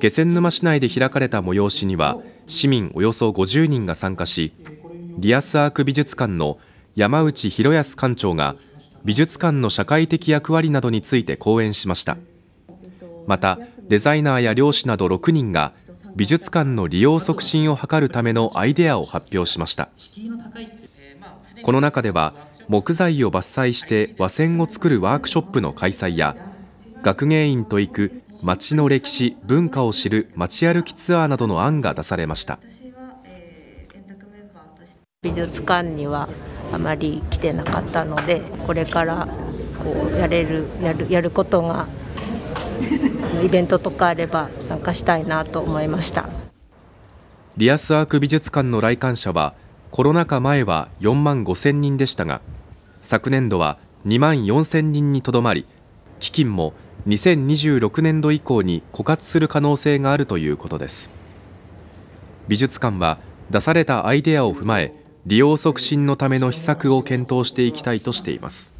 気仙沼市内で開かれた催しには市民およそ50人が参加しリアスアーク美術館の山内博康館長が美術館の社会的役割などについて講演しましたまたデザイナーや漁師など6人が美術館の利用促進を図るためのアイデアを発表しましたこの中では木材を伐採して和船を作るワークショップの開催や学芸員と行く街の歴史文化を知る街歩きツアーなどの案が出されました美術館にはあまり来てなかったのでこれからこうやれるやるやることがイベントとかあれば参加したいなと思いましたリアスアーク美術館の来館者はコロナ禍前は4万5000人でしたが昨年度は2万4000人にとどまり基金も2026年度以降に枯渇する可能性があるということです美術館は出されたアイデアを踏まえ利用促進のための施策を検討していきたいとしています